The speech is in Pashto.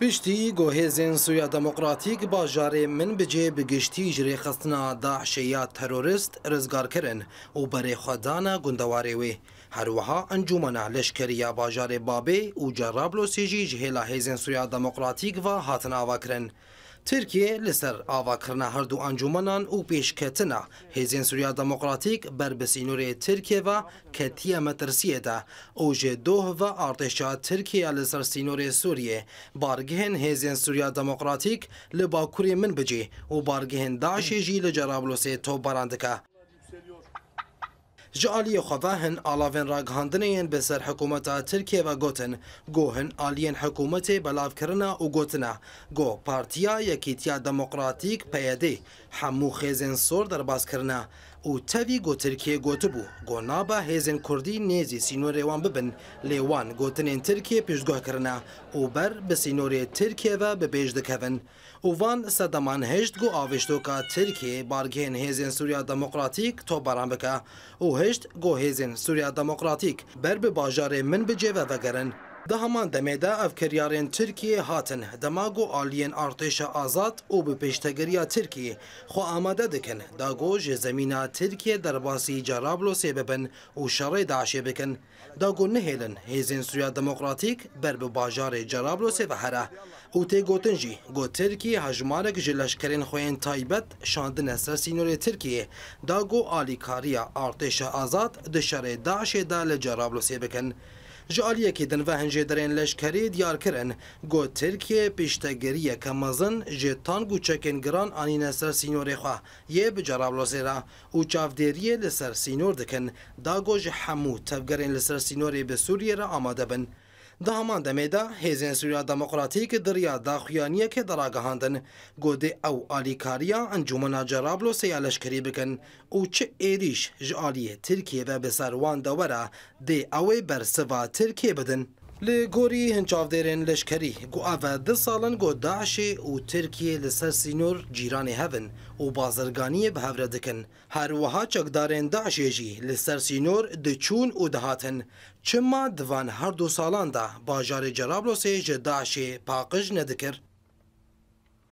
Piştî gohêzên Sûya Demokratîk bajarê min bi cê bi giştî ji rêxistina Daişê ya terorist rizgar kirin û berêxwedana gundewarê wê. Her wiha encûmena leşkeriya bajarê Babê û Cerablosê jî ji hêla hêzên Sûya Demokratîk ve hatin ava kirin. ترکیه لسر آواکردنا هەردوو ئەنجومەنان و پێشکەتنە هێزیان سووریا دموکراتیک بربسینورێ ترکیە و کەتیە مەترسیەدا ئەوژێ دۆهە ئارتێشا ترکیا لەسەر سینۆرێ سووریێ بارگهێن هێزیان سووریا دموکراتیک لە باکووری من بجێ و بارگهێن داشێژی لە جەرابلوسێ تۆ بەراندەکە ji aliyê xwe hin alavên raghandinê yên bi ser hikûmeta Tirkiye ve gotin gohin aliyên hikûmetê belavkirina û gotina go Partiya Yekîtiya Demokratîk PYD hemû xêzên sor derbazkirina û tevî got Tirkiye gotibû go naba hêzên Kurdî nêzî sînorê wan bibin lê wan gotinên Tirkiye piştgoh kirina û ber bi sînorê Tirkiye ve bibêj dikevin û van sedeman hêşt go avêştoka Tirkiye bargehên hêzên Sûriya Demokratîk tobaran bike û گوهێزن سووریا دەموکراتیک بەر بباژارێ من بجێ بەڤەگەرن ده همان دمه ده افکریارین ترکیه هاتن دماغو آلین ارتش آزاد او به پیشتگریا ترکیه خو آماده دکن داگو جه زمینا ترکیه در باسی جرابلو سببن و شر داعشی بکن داگو نهیلن هیزین سویا دموکراتیک بر به باجار جرابلو سبه هره او تی گوتن جی گو ترکیه هجمارک جلشکرین خوین تایبت شاندن سر سینور ترکیه داگو آلیکاریا ارتش آزاد دشر داعشی دا لجرابلو سبکن ji aliyekê din ve hincêderên leşkerî diyar kirin got Tirkiye pêştegiriyeke mezin ji tan û çekên giran anîne ser sînorê xwe yê bi cerabloserê re û çavdêriyê li ser sînor dikin dago ji hemû tevgerên li ser sînorê bi Sûriye re amade bin. د همان دمېدا هیزن سوریا دموکراتیک دریا د خویانیه کې دراګهاندن ګوډه او الیکاریا انجمن جرابلو سیالشکری بکن او چې ایریش ژالیه ترکیه و به سروان دوره د اوې برسوا ترکیه بدن لی گوری هنچاف دیرین لشکری گو اوه ده سالن گو داعشی و ترکیه لسر سینور جیران هفن و بازرگانی به هفره دکن هر وها چکدارین داعشی جی لسر سینور دچون و دهاتن چما دوان هر دو سالان ده باجار جرابلوسی جه داعشی پاقش ندکر